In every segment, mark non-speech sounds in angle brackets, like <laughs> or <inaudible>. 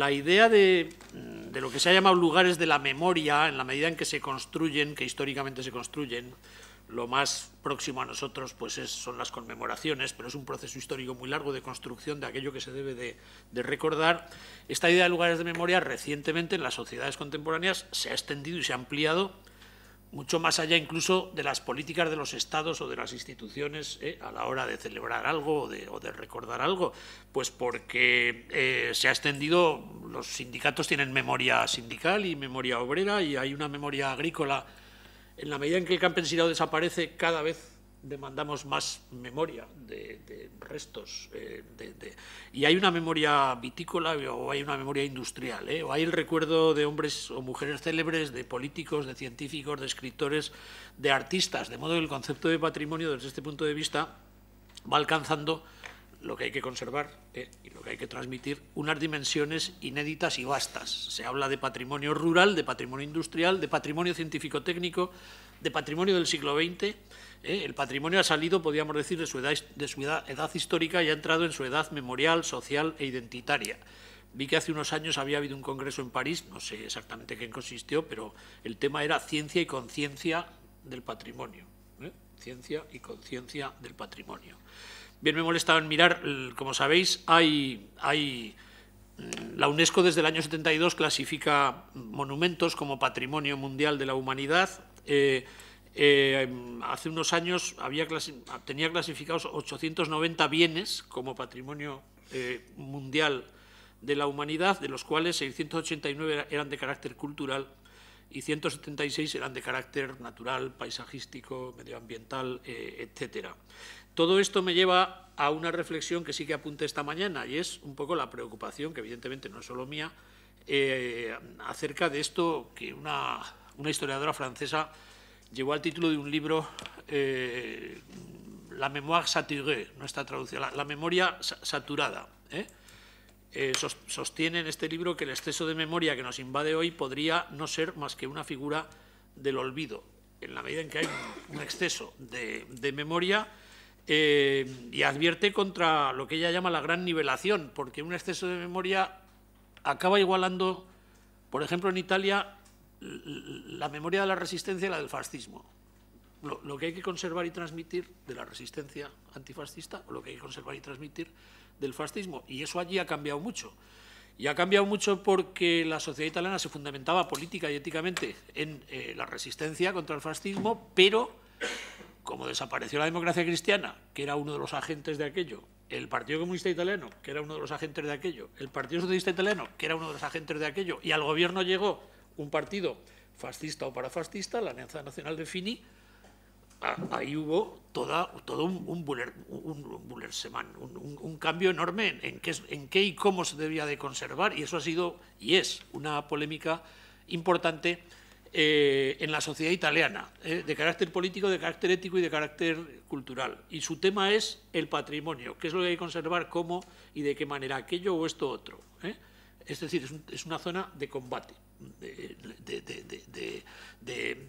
la idea mm, de, lo que se ha llamado lugares de la memoria, en la medida en que se construyen, que históricamente se construyen, lo más próximo a nosotros pues son las conmemoraciones, pero es un proceso histórico muy largo de construcción de aquello que se debe de, recordar. Esta idea de lugares de memoria recientemente en las sociedades contemporáneas se ha extendido y se ha ampliado mucho más allá incluso de las políticas de los estados o de las instituciones eh, a la hora de celebrar algo o de, recordar algo, pues porque eh, se ha extendido, los sindicatos tienen memoria sindical y memoria obrera y hay una memoria agrícola. En la medida en que el campesinado desaparece, cada vez demandamos más memoria de, restos. Eh, de, y hay una memoria vitícola o hay una memoria industrial, eh, o hay el recuerdo de hombres o mujeres célebres, de políticos, de científicos, de escritores, de artistas, de modo que el concepto de patrimonio desde este punto de vista va alcanzando lo que hay que conservar eh, y lo que hay que transmitir, unas dimensiones inéditas y vastas. Se habla de patrimonio rural, de patrimonio industrial, de patrimonio científico-técnico, de patrimonio del siglo XX. ¿eh? el patrimonio ha salido, podríamos decir, de su, edad, histórica y ha entrado en su edad memorial, social e identitaria. Vi que hace unos años había habido un congreso en París, no sé exactamente qué consistió, pero el tema era ciencia y conciencia del patrimonio. ¿eh? Ciencia y conciencia del patrimonio. Bien, me he molestado en mirar, como sabéis, hay, hay, mm, la UNESCO desde el año 72 clasifica monumentos como Patrimonio Mundial de la Humanidad, eh, eh, hace unos años había tenía clasificados 890 bienes como patrimonio eh, mundial de la humanidad, de los cuales 689 eran de carácter cultural y 176 eran de carácter natural, paisajístico, medioambiental, etc. etcétera. Todo esto me lleva a una reflexión que sí que apunté esta mañana y es un poco la preocupación, que evidentemente no es solo mía, acerca de esto que una una historiadora francesa, llevó al título de un libro, eh, La memoire saturée, no está traducida, la, memoria saturada. ¿eh? Eh, sostiene en este libro que el exceso de memoria que nos invade hoy podría no ser más que una figura del olvido, en la medida en que hay un exceso de, memoria. y advierte contra lo que ella llama la gran nivelación, porque un exceso de memoria acaba igualando, por ejemplo, en Italia la memoria de la resistencia y la del fascismo. Lo, que hay que conservar y transmitir de la resistencia antifascista, o lo que hay que conservar y transmitir del fascismo. Y eso allí ha cambiado mucho. Y ha cambiado mucho porque la sociedad italiana se fundamentaba política y éticamente en eh, la resistencia contra el fascismo, pero como desapareció la democracia cristiana, que era uno de los agentes de aquello, el Partido Comunista Italiano, que era uno de los agentes de aquello, el Partido Socialista Italiano, que era uno de los agentes de aquello, y al gobierno llegó un partido fascista o parafascista, la Alianza Nacional de Fini, ahí hubo todo un, un, buller, un, un, cambio enorme en, qué, y cómo se debía de conservar, y eso ha sido y es una polémica importante eh, en la sociedad italiana, eh, de carácter político, de carácter ético y de carácter cultural. Y su tema es el patrimonio, qué es lo que hay que conservar, cómo y de qué manera, aquello o esto otro. ¿eh? Es decir, es una zona de combate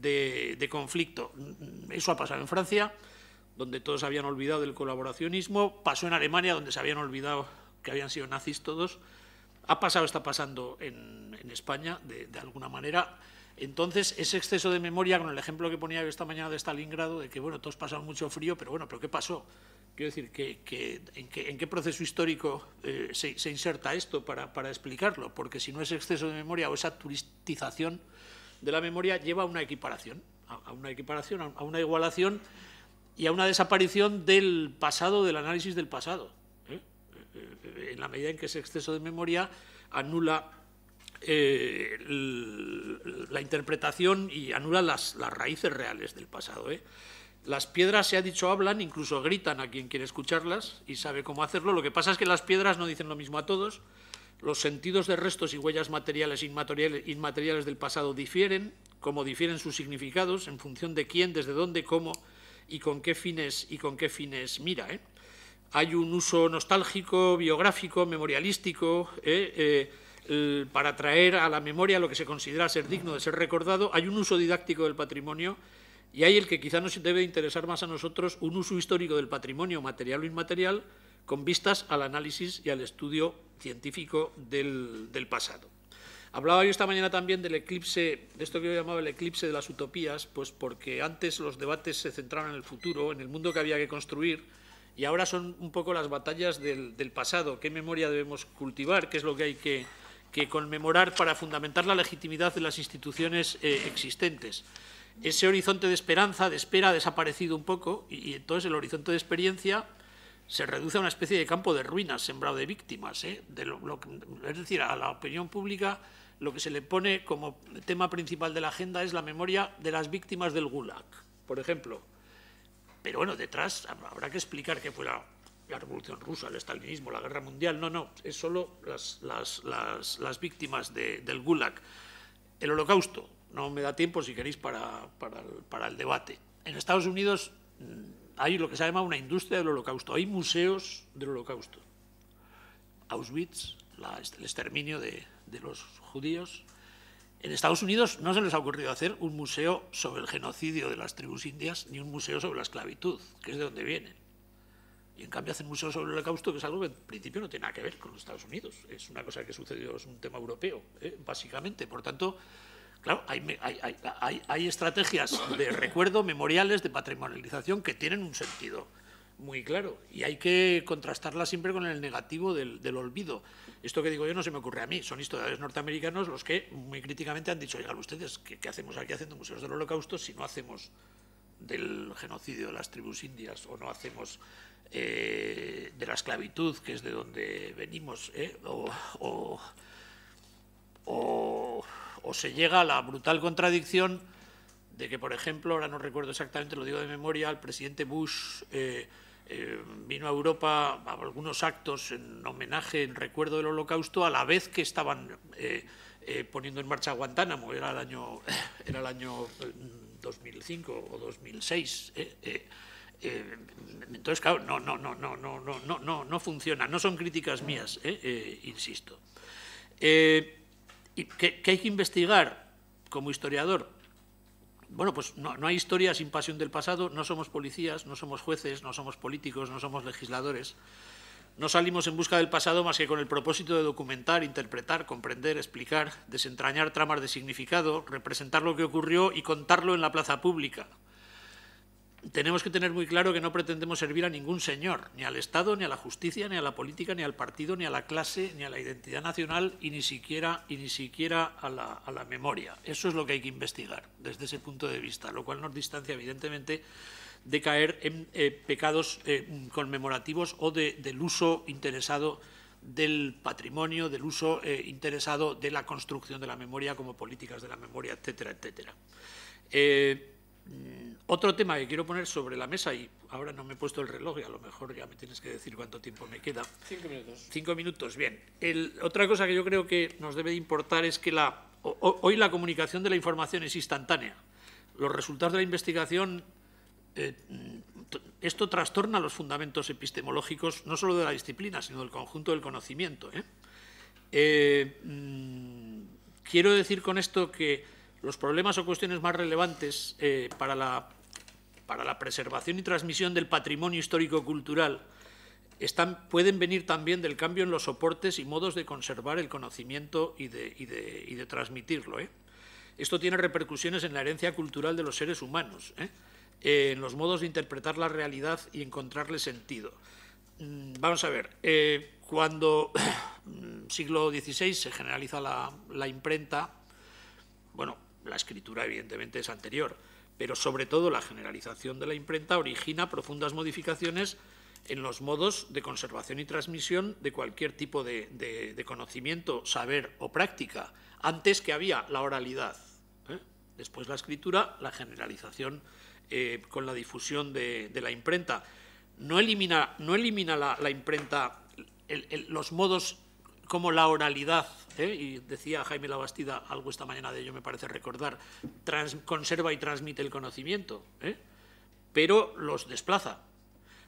de, de, conflicto. Eso ha pasado en Francia, donde todos habían olvidado el colaboracionismo, pasó en Alemania, donde se habían olvidado que habían sido nazis todos, ha pasado, está pasando en, España, de, alguna manera. Entonces, ese exceso de memoria, con el ejemplo que ponía yo esta mañana de Stalingrado, de que, bueno, todos pasaron mucho frío, pero bueno, ¿pero qué pasó? Quiero decir, que, en, qué proceso histórico eh, se, inserta esto para, explicarlo? Porque si no es exceso de memoria o esa turistización de la memoria lleva a una equiparación, a, una equiparación, a, una igualación y a una desaparición del pasado, del análisis del pasado. ¿eh? Eh, en la medida en que ese exceso de memoria anula la interpretación y anula las, las raíces reales del pasado. ¿eh? Las piedras, se ha dicho, hablan, incluso gritan a quien quiere escucharlas y sabe cómo hacerlo. Lo que pasa es que las piedras no dicen lo mismo a todos. Los sentidos de restos y huellas materiales e inmateriales, del pasado difieren, como difieren sus significados en función de quién, desde dónde, cómo y con qué fines y con qué fines mira. ¿eh? Hay un uso nostálgico, biográfico, memorialístico, ¿eh? Eh, para traer a la memoria lo que se considera ser digno de ser recordado. Hay un uso didáctico del patrimonio y hay el que quizá nos debe interesar más a nosotros un uso histórico del patrimonio material o inmaterial con vistas al análisis y al estudio científico del, pasado. Hablaba yo esta mañana también del eclipse, de esto que yo llamaba el eclipse de las utopías, pues porque antes los debates se centraban en el futuro, en el mundo que había que construir, y ahora son un poco las batallas del, pasado, qué memoria debemos cultivar, qué es lo que hay que, conmemorar para fundamentar la legitimidad de las instituciones eh, existentes ese horizonte de esperanza, de espera, ha desaparecido un poco y, entonces el horizonte de experiencia se reduce a una especie de campo de ruinas sembrado de víctimas. ¿eh? es decir, a la opinión pública lo que se le pone como tema principal de la agenda es la memoria de las víctimas del Gulag, por ejemplo. Pero bueno, detrás habrá que explicar qué fue la, Revolución Rusa, el estalinismo, la Guerra Mundial. No, no, es solo las, las, las, víctimas del Gulag. El holocausto, no me da tiempo si queréis para, el, debate. En Estados Unidos mm, hay lo que se llama una industria del holocausto, hay museos del holocausto. Auschwitz, el exterminio de, los judíos, en Estados Unidos no se les ha ocurrido hacer un museo sobre el genocidio de las tribus indias ni un museo sobre la esclavitud, que es de donde vienen. Y en cambio hacen museos sobre el holocausto, que es algo que en principio no tiene nada que ver con los Estados Unidos. Es una cosa que sucedió, es un tema europeo, ¿eh? básicamente. Por tanto, Claro, hay, estrategias de recuerdo, memoriales, de patrimonialización que tienen un sentido muy claro y hay que contrastarla siempre con el negativo del, olvido. Esto que digo yo no se me ocurre a mí, son historiadores norteamericanos los que muy críticamente han dicho, oigan ustedes, ¿qué, hacemos aquí haciendo museos del holocausto si no hacemos del genocidio de las tribus indias o no hacemos eh, de la esclavitud, que es de donde venimos, eh, o, o o se llega a la brutal contradicción de que, por ejemplo, ahora no recuerdo exactamente, lo digo de memoria, el presidente Bush eh, eh, vino a Europa a algunos actos en homenaje, en recuerdo del holocausto, a la vez que estaban eh, poniendo en marcha Guantánamo, era el año, <laughs> el año 2005 mm, o 2006. entonces, claro, no, no, no, no, no, no, no, no funciona. No son críticas mías, insisto y hay que investigar como historiador bueno, pues no, no, hay historia sin pasión del pasado, no somos policías, no somos jueces, no somos políticos, no somos legisladores. No salimos en busca del pasado más que con el propósito de documentar, interpretar, comprender, explicar, desentrañar tramas de significado, representar lo que ocurrió y contarlo en la plaza pública tenemos que tener muy claro que no pretendemos servir a ningún señor, ni al Estado, ni a la justicia, ni a la política, ni al partido, ni a la clase, ni a la identidad nacional y ni siquiera, ni siquiera a, la, memoria. Eso es lo que hay que investigar desde ese punto de vista, lo cual nos distancia evidentemente de caer en eh, pecados eh, conmemorativos o del uso interesado del patrimonio, del uso eh, interesado de la construcción de la memoria como políticas de la memoria, etcétera, etcétera. Otro tema que quiero poner sobre la mesa, y ahora no me he puesto el reloj y a lo mejor ya me tienes que decir cuánto tiempo me queda. Cinco minutos. Cinco minutos, bien. otra cosa que yo creo que nos debe de importar es que la, hoy la comunicación de la información es instantánea. Los resultados de la investigación, eh, esto trastorna los fundamentos epistemológicos, no solo de la disciplina, sino del conjunto del conocimiento. ¿eh? Eh, mm, quiero decir con esto que los problemas o cuestiones más relevantes para la para la preservación y transmisión del patrimonio histórico-cultural pueden venir también del cambio en los soportes y modos de conservar el conocimiento y de, transmitirlo. ¿eh? Esto tiene repercusiones en la herencia cultural de los seres humanos, ¿eh? Eh, en los modos de interpretar la realidad y encontrarle sentido. Mm, vamos a ver, cuando <coughs> siglo XVI se generaliza la imprenta, bueno, la escritura evidentemente es anterior, pero sobre todo la generalización de la imprenta origina profundas modificaciones en los modos de conservación y transmisión de cualquier tipo de, conocimiento, saber o práctica. Antes que había la oralidad, ¿eh? después la escritura, la generalización eh, con la difusión de, la imprenta. No elimina, no elimina la, imprenta los modos como la oralidad, ¿eh? y decía Jaime Labastida algo esta mañana de ello, me parece recordar, conserva y transmite el conocimiento, ¿eh? pero los desplaza.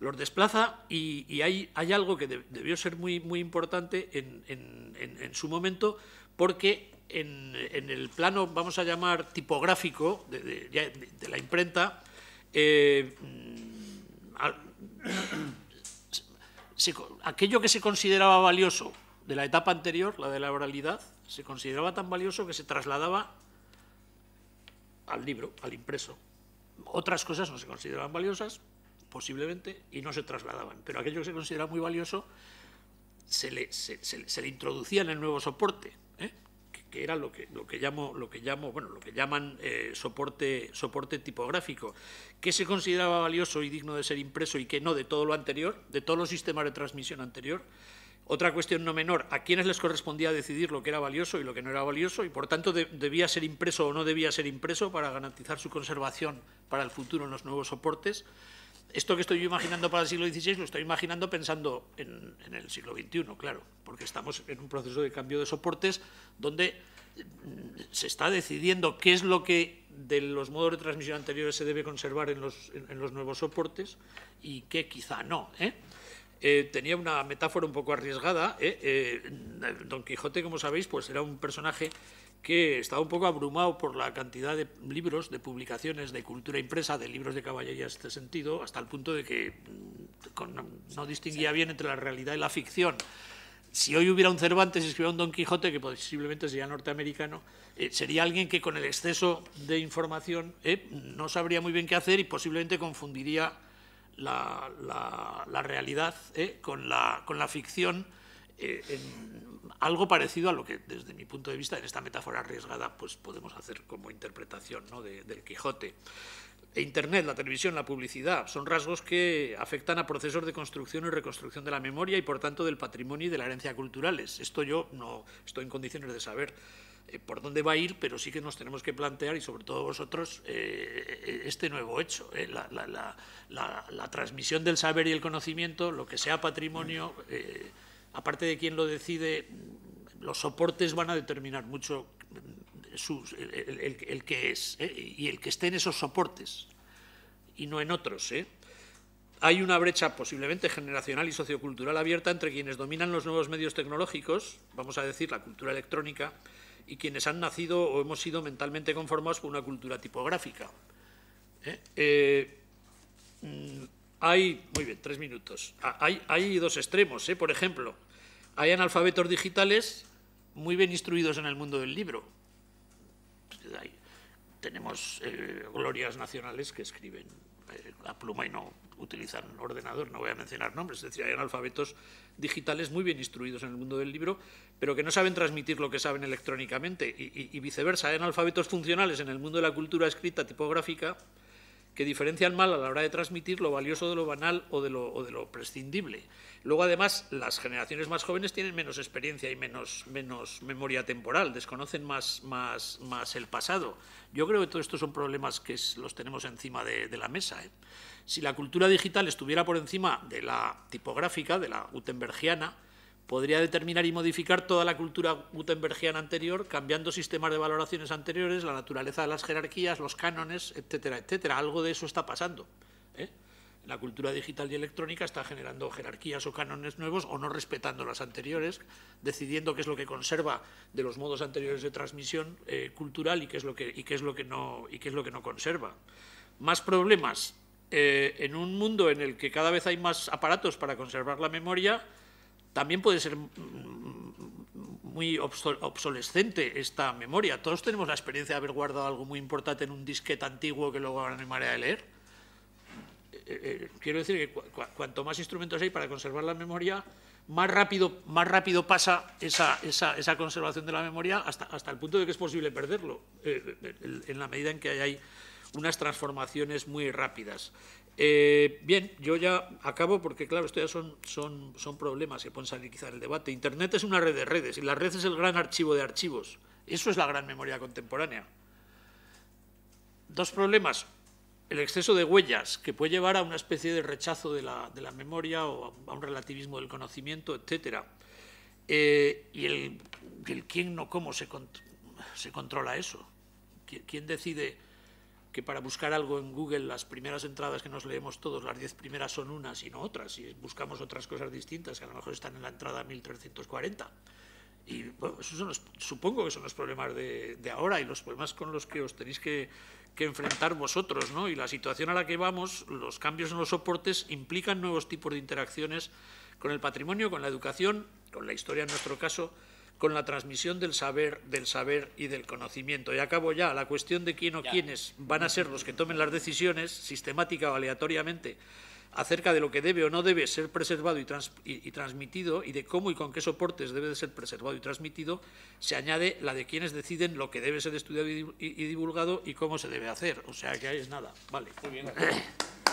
Los desplaza y, hay, hay, algo que debió ser muy, muy importante en, en, su momento, porque en, el plano, vamos a llamar, tipográfico de, la imprenta, eh, mm, aquello que se consideraba valioso de la etapa anterior, la de la oralidad, se consideraba tan valioso que se trasladaba al libro, al impreso. Otras cosas no se consideraban valiosas, posiblemente, y no se trasladaban, pero aquello que se consideraba muy valioso se le, se, introducía en el nuevo soporte, ¿eh? que, era lo que, lo lo que bueno, lo que llaman eh, soporte, soporte tipográfico. que se consideraba valioso y digno de ser impreso y que no de todo lo anterior, de todos los sistemas de transmisión anterior? Otra cuestión no menor, a quiénes les correspondía decidir lo que era valioso y lo que no era valioso y, por tanto, debía ser impreso o no debía ser impreso para garantizar su conservación para el futuro en los nuevos soportes. Esto que estoy yo imaginando para el siglo XVI lo estoy imaginando pensando en, el siglo XXI, claro, porque estamos en un proceso de cambio de soportes donde mm, se está decidiendo qué es lo que de los modos de transmisión anteriores se debe conservar en los, nuevos soportes y qué quizá no. ¿eh? Eh, tenía una metáfora un poco arriesgada. Eh, eh, Don Quijote, como sabéis, pues era un personaje que estaba un poco abrumado por la cantidad de libros, de publicaciones, de cultura impresa, de libros de caballería en este sentido, hasta el punto de que mm, no distinguía bien entre la realidad y la ficción si hoy hubiera un Cervantes y escribiera un Don Quijote, que posiblemente sería norteamericano, sería alguien que con el exceso de información no sabría muy bien qué hacer y posiblemente confundiría la, realidad eh, con, la, con la ficción eh, algo parecido a lo que desde mi punto de vista en esta metáfora arriesgada pues podemos hacer como interpretación del Quijote. E Internet, la televisión, la publicidad, son rasgos que afectan a procesos de construcción y reconstrucción de la memoria y, por tanto, del patrimonio y de la herencia culturales. Esto yo no estoy en condiciones de saber eh, por dónde va a ir, pero sí que nos tenemos que plantear, y sobre todo vosotros, eh, eh, este nuevo hecho, la, transmisión del saber y el conocimiento, lo que sea patrimonio, aparte de quién lo decide, los soportes van a determinar mucho mm, el, que es y el que esté en esos soportes y no en otros. Hay una brecha posiblemente generacional y sociocultural abierta entre quienes dominan los nuevos medios tecnológicos, vamos a decir la cultura electrónica, y quienes han nacido o hemos sido mentalmente conformados por una cultura tipográfica. ¿eh? Eh, mm, hay, muy bien, tres minutos. Ah, hay, dos extremos, ¿eh? por ejemplo. Hay analfabetos digitales muy bien instruidos en el mundo del libro. Pues, tenemos glorias nacionales que escriben la pluma y no utilizan un ordenador, no voy a mencionar nombres, es decir, hay analfabetos digitales muy bien instruidos en el mundo del libro, pero que no saben transmitir lo que saben electrónicamente y, y viceversa, hay analfabetos funcionales en el mundo de la cultura escrita tipográfica que diferencian mal a la hora de transmitir lo valioso de lo banal o de lo, prescindible. Luego, además, las generaciones más jóvenes tienen menos experiencia y menos, memoria temporal, desconocen más, el pasado. Yo creo que todos estos son problemas que los tenemos encima de, la mesa. ¿eh? Si la cultura digital estuviera por encima de la tipográfica, de la gutenbergiana, podría determinar y modificar toda la cultura gutenbergiana anterior, cambiando sistemas de valoraciones anteriores, la naturaleza de las jerarquías, los cánones, etcétera, etcétera. Algo de eso está pasando. ¿eh? La cultura digital y electrónica está generando jerarquías o cánones nuevos o no respetando las anteriores, decidiendo qué es lo que conserva de los modos anteriores de transmisión eh, cultural y qué es lo que, y qué es lo que no y qué es lo que no conserva. Más problemas. Eh, en un mundo en el que cada vez hay más aparatos para conservar la memoria, también puede ser muy obsolescente esta memoria. Todos tenemos la experiencia de haber guardado algo muy importante en un disquete antiguo que luego ahora no hay manera de leer. Eh, eh, eh, quiero decir que cuanto más instrumentos hay para conservar la memoria, más rápido, más rápido pasa esa, conservación de la memoria hasta, hasta el punto de que es posible perderlo, en la medida en que hay, hay unas transformaciones muy rápidas. Eh, bien, yo ya acabo porque, claro, esto ya son, son, son problemas que pueden salir en el debate. Internet es una red de redes y la red es el gran archivo de archivos. Eso es la gran memoria contemporánea. Dos problemas. El exceso de huellas, que puede llevar a una especie de rechazo de la, de la memoria o a un relativismo del conocimiento, etc. Eh, y el, el, quién no cómo se, se controla eso. ¿Quién decide que para buscar algo en Google las primeras entradas que nos leemos todos, las diez primeras son unas y no otras, y buscamos otras cosas distintas que a lo mejor están en la entrada 1340. Y supongo que son los problemas de, ahora y los problemas con los que os tenéis que, que, enfrentar vosotros, ¿no? Y la situación a la que vamos, los cambios en los soportes implican nuevos tipos de interacciones con el patrimonio, con la educación, con la historia en nuestro caso, con la transmisión del saber, del saber y del conocimiento. Y acabo ya, la cuestión de quién o quiénes van a ser los que tomen las decisiones, sistemática o aleatoriamente, acerca de lo que debe o no debe ser preservado y, transmitido y de cómo y con qué soportes debe de ser preservado y transmitido, se añade la de quienes deciden lo que debe ser estudiado y, y divulgado y cómo se debe hacer. O sea que ahí es nada. Vale. Muy bien. <coughs>